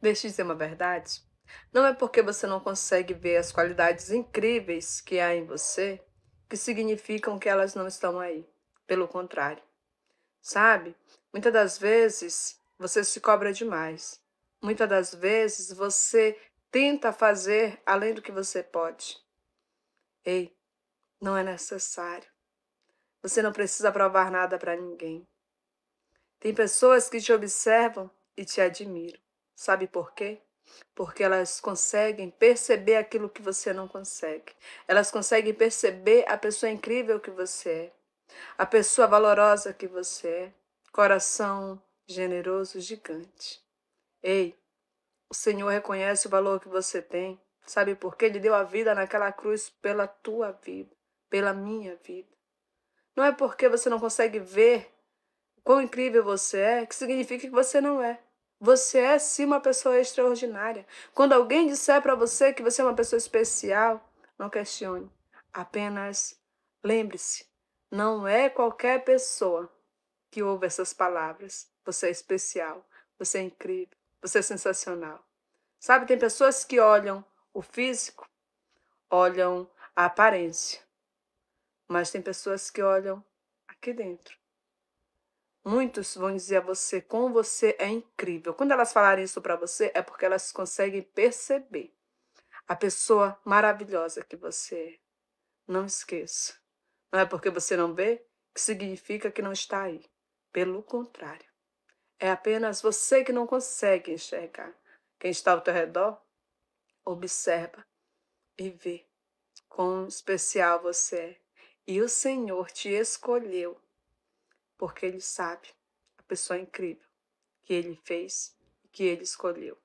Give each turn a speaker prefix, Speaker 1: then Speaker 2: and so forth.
Speaker 1: Deixa eu dizer uma verdade. Não é porque você não consegue ver as qualidades incríveis que há em você que significam que elas não estão aí. Pelo contrário. Sabe? Muitas das vezes você se cobra demais. Muitas das vezes você tenta fazer além do que você pode. Ei, não é necessário. Você não precisa provar nada para ninguém. Tem pessoas que te observam e te admiram. Sabe por quê? Porque elas conseguem perceber aquilo que você não consegue. Elas conseguem perceber a pessoa incrível que você é, a pessoa valorosa que você é, coração generoso gigante. Ei, o Senhor reconhece o valor que você tem. Sabe por quê? Ele deu a vida naquela cruz pela tua vida, pela minha vida. Não é porque você não consegue ver quão incrível você é que significa que você não é. Você é sim uma pessoa extraordinária. Quando alguém disser para você que você é uma pessoa especial, não questione. Apenas lembre-se: não é qualquer pessoa que ouve essas palavras. Você é especial, você é incrível, você é sensacional. Sabe, tem pessoas que olham o físico, olham a aparência, mas tem pessoas que olham aqui dentro. Muitos vão dizer a você como você é incrível. Quando elas falarem isso para você, é porque elas conseguem perceber a pessoa maravilhosa que você é. Não esqueça. Não é porque você não vê que significa que não está aí. Pelo contrário. É apenas você que não consegue enxergar. Quem está ao teu redor, observa e vê quão especial você é. E o Senhor te escolheu porque ele sabe a pessoa é incrível que ele fez e que ele escolheu.